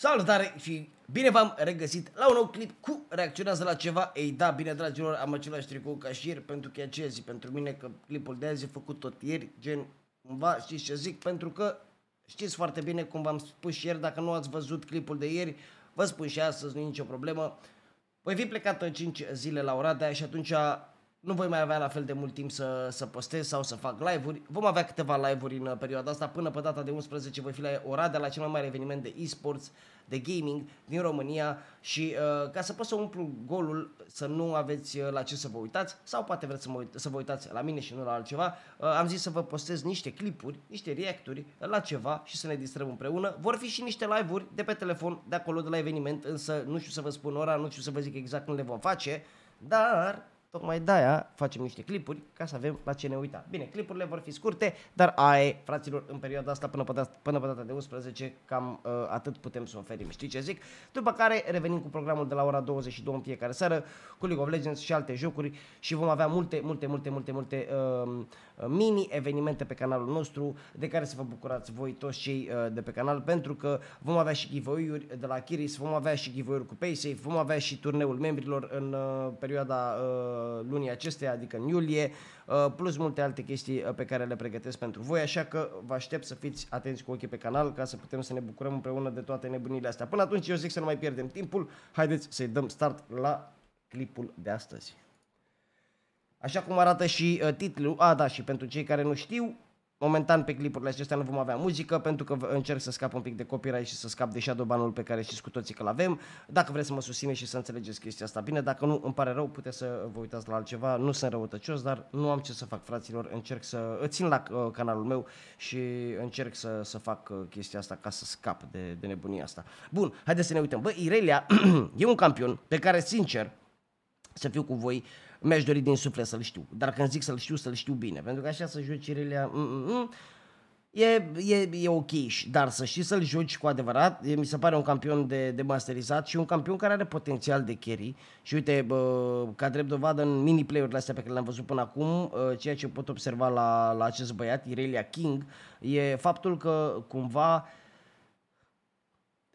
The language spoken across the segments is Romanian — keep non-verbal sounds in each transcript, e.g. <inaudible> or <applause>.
Salutare și bine v-am regăsit la un nou clip cu reacționează la ceva. Ei da, bine dragilor, am același tricou ca și ieri pentru că e aceea zi pentru mine că clipul de azi e făcut tot ieri, gen cumva știți ce zic, pentru că știți foarte bine cum v-am spus și ieri, dacă nu ați văzut clipul de ieri, vă spun și astăzi, nu e nicio problemă. Voi fi plecat în 5 zile la Oradea și atunci nu voi mai avea la fel de mult timp să, să postez sau să fac live-uri. Vom avea câteva live-uri în uh, perioada asta. Până pe data de 11 voi fi la Oradea, la cel mai mare eveniment de e-sports, de gaming din România și uh, ca să pot să umplu golul, să nu aveți uh, la ce să vă uitați sau poate vreți să, mă uit- să vă uitați la mine și nu la altceva, uh, am zis să vă postez niște clipuri, niște reacturi la ceva și să ne distrăm împreună. Vor fi și niște live-uri de pe telefon, de acolo, de la eveniment, însă nu știu să vă spun ora, nu știu să vă zic exact când le vom face, dar Tocmai de-aia facem niște clipuri ca să avem la ce ne uita. Bine, clipurile vor fi scurte, dar ai fraților, în perioada asta până pe data, până pe data de 11, cam uh, atât putem să oferim. Știi ce zic? După care revenim cu programul de la ora 22 în fiecare seară, cu League of Legends și alte jocuri și vom avea multe, multe, multe, multe, multe uh, um, mini-evenimente pe canalul nostru de care să vă bucurați voi toți cei uh, de pe canal pentru că vom avea și giveaway-uri de la Kiris, vom avea și giveaway-uri cu PaySafe, vom avea și turneul membrilor în uh, perioada uh, lunii acesteia, adică în iulie, uh, plus multe alte chestii uh, pe care le pregătesc pentru voi, așa că vă aștept să fiți atenți cu ochii pe canal ca să putem să ne bucurăm împreună de toate nebunile astea. Până atunci eu zic să nu mai pierdem timpul, haideți să-i dăm start la clipul de astăzi. Așa cum arată și uh, titlul, a da, și pentru cei care nu știu, Momentan pe clipurile acestea nu vom avea muzică pentru că încerc să scap un pic de copyright și să scap de shadow pe care știți cu toții că l-avem. Dacă vreți să mă susțineți și să înțelegeți chestia asta bine, dacă nu, îmi pare rău, puteți să vă uitați la altceva. Nu sunt răutăcios, dar nu am ce să fac, fraților. Încerc să țin la uh, canalul meu și încerc să, să fac uh, chestia asta ca să scap de, de nebunia asta. Bun, haideți să ne uităm. Bă, Irelia <clears throat> e un campion pe care, sincer, să fiu cu voi, uh, mi-aș dori din suflet să-l știu. Dar când zic să-l știu, să-l știu bine. Pentru că așa să joci Irelia, mm e, e, e ok, dar să știi să-l joci cu adevărat, mi se pare un campion de, de masterizat și un campion care are potențial de carry. Și uite, bă, ca drept dovadă în mini play-urile astea pe care le-am văzut până acum, ă, ceea ce pot observa la, la acest băiat, Irelia King, e faptul că cumva uh,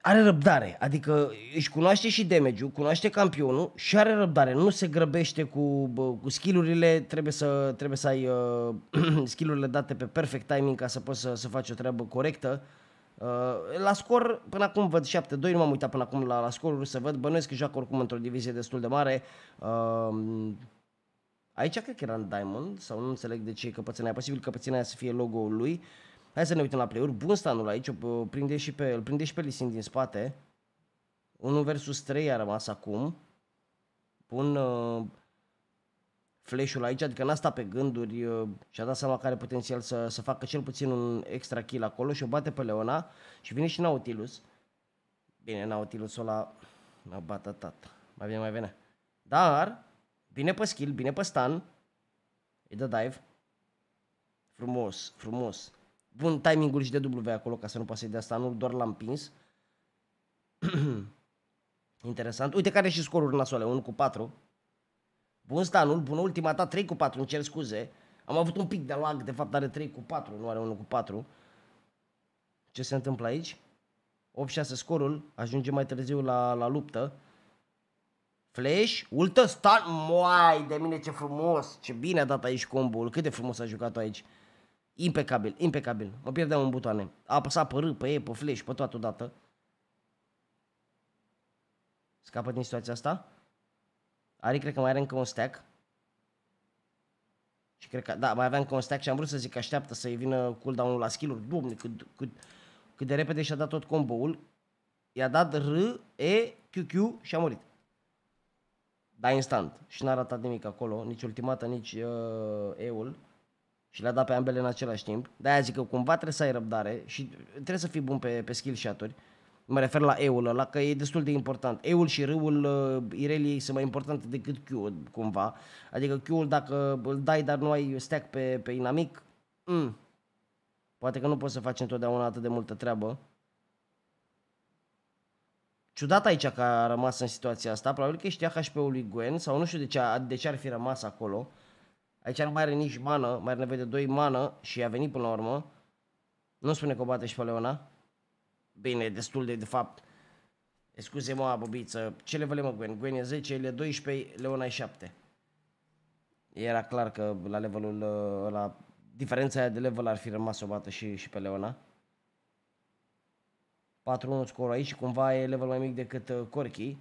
are răbdare, adică își cunoaște și damage cunoaște campionul și are răbdare, nu se grăbește cu, bă, cu skillurile, trebuie să, trebuie să ai uh, <clears throat> skillurile date pe perfect timing ca să poți să, să faci o treabă corectă. Uh, la scor, până acum văd 7-2, nu m-am uitat până acum la, la scorul să văd, bănuiesc că joacă oricum într-o divizie destul de mare. Uh, aici cred că era în Diamond, sau nu înțeleg de ce căpățâna e posibil căpățâna să fie logo-ul lui. Uh, Hai să ne uităm la play-uri. Bun stanul aici, o prinde și pe, îl prinde și pe Lisin din spate. 1 versus 3 a rămas acum. Pun uh, flash-ul aici, adică n-a stat pe gânduri uh, și a dat seama care potențial să, să facă cel puțin un extra kill acolo și o bate pe Leona și vine și Nautilus. Bine, nautilus ăla m-a batatat. Mai bine, mai bine. Dar, bine pe skill, bine pe stun. E de dive. Frumos, frumos bun timingul și de W acolo ca să nu poate să-i dea stanul, doar l-am pins. <clears throat> Interesant. Uite care și scorul nasole, 1 cu 4. Bun stanul, bună ultima ta, 3 cu 4, îmi cer scuze. Am avut un pic de lag, de fapt are 3 cu 4, nu are 1 cu 4. Ce se întâmplă aici? 8-6 scorul, ajunge mai târziu la, la luptă. Flash, ultă, stan, moai, de mine ce frumos, ce bine a dat aici combo-ul, cât de frumos a jucat aici. Impecabil, impecabil. Mă pierdeam în butoane. A apăsat pe R, pe E, pe flash, pe toată odată. Scapă din situația asta. Ari cred că mai are încă un stack. Și cred că, da, mai aveam încă un stack și am vrut să zic că așteaptă să-i vină cooldown-ul la skill-uri. Domne, cât, cât, cât de repede și-a dat tot combo-ul. I-a dat R, E, Q, Q și a murit. Da, instant. Și n-a ratat nimic acolo, nici ultimată, nici uh, e și le-a dat pe ambele în același timp. De-aia zic că cumva trebuie să ai răbdare și trebuie să fii bun pe, pe skill shot-uri. Mă refer la E-ul ăla, că e destul de important. E-ul și R-ul uh, Ireliei sunt mai importante decât Q-ul, cumva. Adică Q-ul, dacă îl dai, dar nu ai stack pe, pe inamic, mm. poate că nu poți să faci întotdeauna atât de multă treabă. Ciudat aici că a rămas în situația asta, probabil că știa HP-ul lui Gwen sau nu știu de ce, de ce ar fi rămas acolo. Uh, Aici nu mai are nici mana mai are nevoie de 2 mana și a venit până la urmă. Nu spune că o bate și pe Leona. Bine, destul de, de fapt, e, scuze mă, bobiță, ce le vălem, Gwen? Gwen e 10, ele 12, Leona e 7. Era clar că la levelul uh, la diferența aia de level ar fi rămas o bată și, și pe Leona. 4-1 scor aici cumva e level mai mic decât uh, Corky.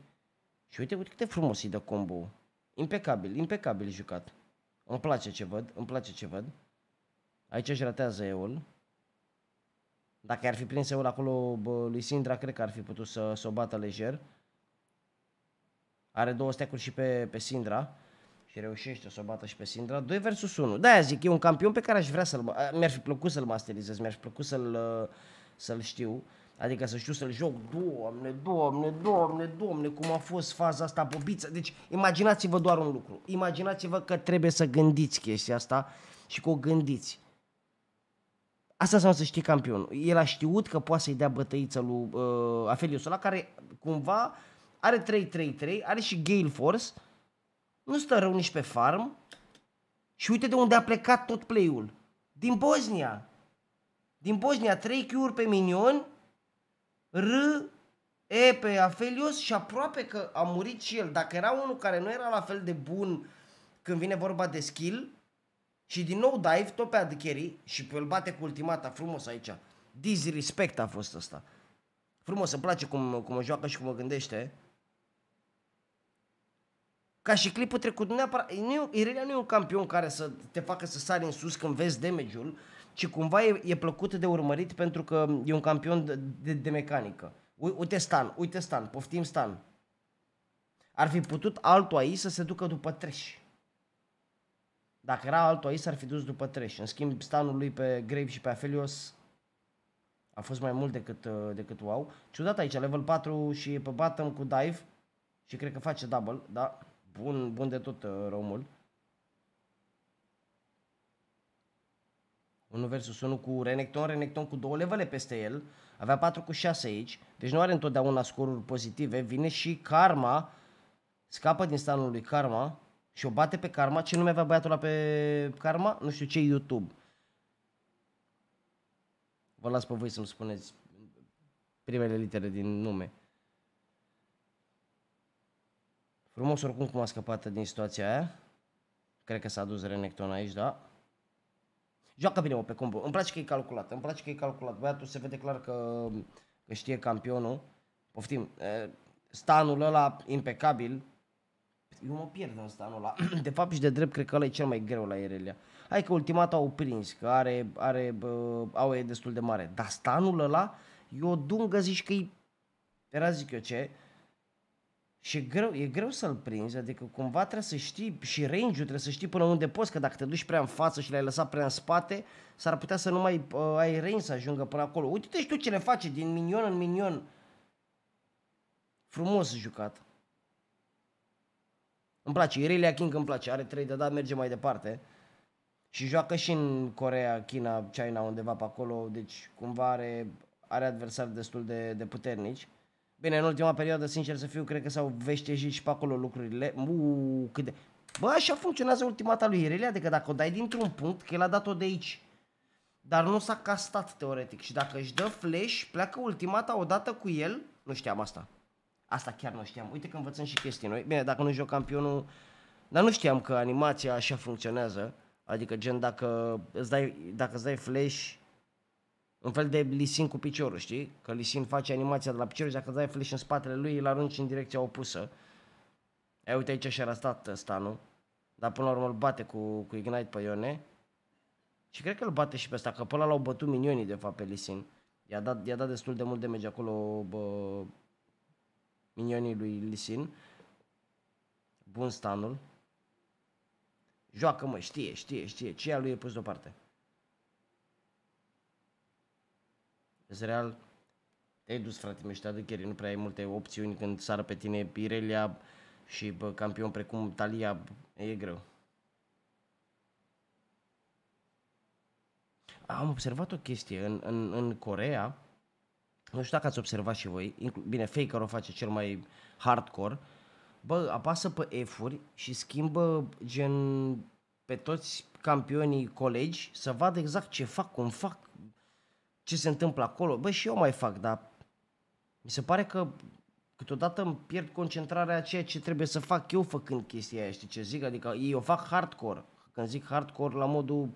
Și uite, uite cât de frumos e de combo. Impecabil, impecabil jucat. Îmi place ce văd, îmi place ce văd. Aici își ratează eul. Dacă ar fi prins eul acolo bă, lui Sindra, cred că ar fi putut să, să o bată lejer. Are două stecuri și pe, pe Sindra și reușește să o bată și pe Sindra. 2 versus 1. Da, zic, e un campion pe care aș vrea să-l... Mi-ar fi plăcut să-l masterizez, mi-ar fi plăcut să-l să-l știu. Adică să știu să-l joc, doamne, doamne, doamne, doamne, cum a fost faza asta, bobiță. Deci imaginați-vă doar un lucru. Imaginați-vă că trebuie să gândiți chestia asta și că o gândiți. Asta înseamnă să știi campionul. El a știut că poate să-i dea bătăiță lui uh, Afeliusul ăla, care cumva are 3-3-3, are și Gale Force, nu stă rău nici pe farm și uite de unde a plecat tot play-ul. Din Bosnia. Din Bosnia, 3 Q-uri pe minion R, E pe Afelios și aproape că a murit și el. Dacă era unul care nu era la fel de bun când vine vorba de skill și din nou dive tot pe Adcheri și pe îl bate cu ultimata frumos aici. Disrespect a fost asta. Frumos, îmi place cum, cum o joacă și cum o gândește. Ca și clipul trecut, nu neapărat, nu, Irelia nu e un campion care să te facă să sari în sus când vezi damage-ul, ci cumva e, e plăcut de urmărit pentru că e un campion de, de, de mecanică. U, uite Stan, uite Stan, poftim Stan. Ar fi putut altul aici să se ducă după treș. Dacă era altul aici, s-ar fi dus după treș. În schimb, stanul lui pe Grave și pe Aphelios a fost mai mult decât, uh, decât wow. Ciudat aici, level 4 și pe bottom cu dive și cred că face double, da? Bun, bun de tot uh, romul. 1 versus 1 cu Renekton, Renekton cu două levele peste el, avea 4 cu 6 aici, deci nu are întotdeauna scoruri pozitive, vine și Karma, scapă din stanul lui Karma și o bate pe Karma, ce nume avea băiatul ăla pe Karma? Nu știu ce YouTube. Vă las pe voi să-mi spuneți primele litere din nume. Frumos oricum cum a scăpat din situația aia. Cred că s-a dus Renekton aici, da? Joacă bine, mă, pe combo. Îmi place că e calculat. Îmi place că e calculat. Băiatul se vede clar că, că știe campionul. Poftim. Stanul ăla impecabil. Eu mă pierd în stanul ăla. <clears throat> De fapt și de drept, cred că ăla e cel mai greu la Irelia. Hai că ultimata au prins, că are, are au e destul de mare. Dar stanul ăla, eu o dungă zici că e... Era zic eu ce, și greu, e greu să-l prinzi, adică cumva trebuie să știi și range trebuie să știi până unde poți, că dacă te duci prea în față și le-ai lăsat prea în spate, s-ar putea să nu mai uh, ai range să ajungă până acolo. Uite-te și tu ce le face din minion în minion. Frumos jucat. Îmi place, Irelia King îmi place, are 3 de dat, merge mai departe. Și joacă și în Corea, China, China, undeva pe acolo, deci cumva are, are adversari destul de, de puternici. Bine, în ultima perioadă, sincer să fiu, cred că s-au veștejit și pe acolo lucrurile. Uuu, cât de... Bă, așa funcționează ultimata lui Irelia, adică dacă o dai dintr-un punct, că el a dat-o de aici. Dar nu s-a castat teoretic și dacă își dă flash, pleacă ultimata odată cu el. Nu știam asta. Asta chiar nu știam. Uite că învățăm și chestii noi. Bine, dacă nu joc campionul, dar nu știam că animația așa funcționează. Adică gen dacă îți dai, dacă îți dai flash, un fel de lisin cu piciorul, știi? Că lisin face animația de la piciorul și dacă dai flash în spatele lui, îl arunci în direcția opusă. E, uite aici și-a stat stanul, dar până la urmă îl bate cu, cu Ignite pe Ione. Și cred că îl bate și pe ăsta, că pe ăla l-au bătut minionii de fapt pe Lisin. I-a dat, i-a dat destul de mult de merge acolo bă, minionii lui Lisin. Bun stanul. Joacă mă, știe, știe, știe. Ce a lui e pus deoparte. Deci, real, te-ai dus frate, mi aducheri, nu prea ai multe opțiuni când sară pe tine Pirelia și bă, campion precum Talia, e greu. Am observat o chestie, în, în, în Corea, nu știu dacă ați observat și voi, bine, Faker o face cel mai hardcore, bă, apasă pe F-uri și schimbă gen pe toți campionii colegi să vadă exact ce fac, cum fac, ce se întâmplă acolo. Băi, și eu mai fac, dar mi se pare că câteodată îmi pierd concentrarea a ceea ce trebuie să fac eu făcând chestia aia, știi ce zic? Adică eu fac hardcore. Când zic hardcore, la modul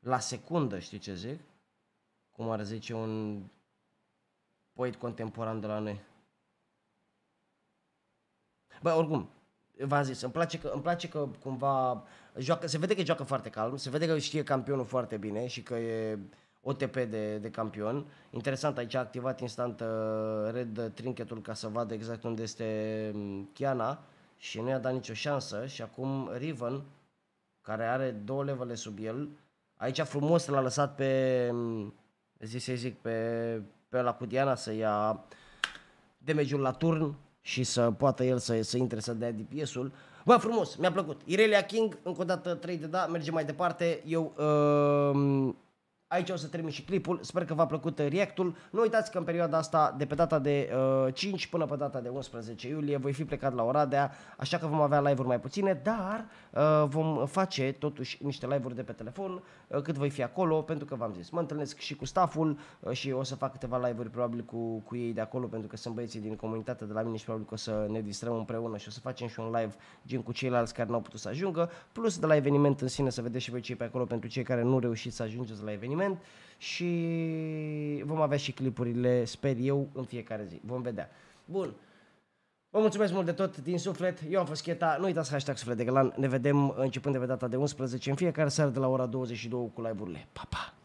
la secundă, știi ce zic? Cum ar zice un poet contemporan de la noi. Bă, oricum, v-am zis, îmi place, că, îmi place că cumva joacă, se vede că joacă foarte calm, se vede că știe campionul foarte bine și că e, OTP de, de campion. Interesant, aici a activat instant uh, Red Trinketul ca să vadă exact unde este mm, Kiana și nu i-a dat nicio șansă și acum Riven, care are două levele sub el, aici frumos l-a lăsat pe, mm, zi să zic, pe, pe la Diana să ia demegiul la turn și să poată el să, să intre să dea DPS-ul. Bă, frumos, mi-a plăcut. Irelia King, încă o dată 3 de da, mergem mai departe. Eu uh, Aici o să termin și clipul, sper că v-a plăcut uh, reactul. Nu uitați că în perioada asta, de pe data de uh, 5 până pe data de 11 iulie, voi fi plecat la Oradea, așa că vom avea live-uri mai puține, dar uh, vom face totuși niște live-uri de pe telefon uh, cât voi fi acolo, pentru că v-am zis, mă întâlnesc și cu staful uh, și o să fac câteva live-uri probabil cu, cu ei de acolo, pentru că sunt băieții din comunitatea de la mine și probabil că o să ne distrăm împreună și o să facem și un live gen cu ceilalți care nu au putut să ajungă, plus de la eveniment în sine să vedeți și voi cei pe acolo pentru cei care nu reușiți să ajungeți la eveniment eveniment și vom avea și clipurile, sper eu, în fiecare zi. Vom vedea. Bun. Vă mulțumesc mult de tot din suflet, eu am fost Cheta, nu uitați hashtag suflet de galan, ne vedem începând de pe data de 11 în fiecare seară de la ora 22 cu live-urile. Pa, pa!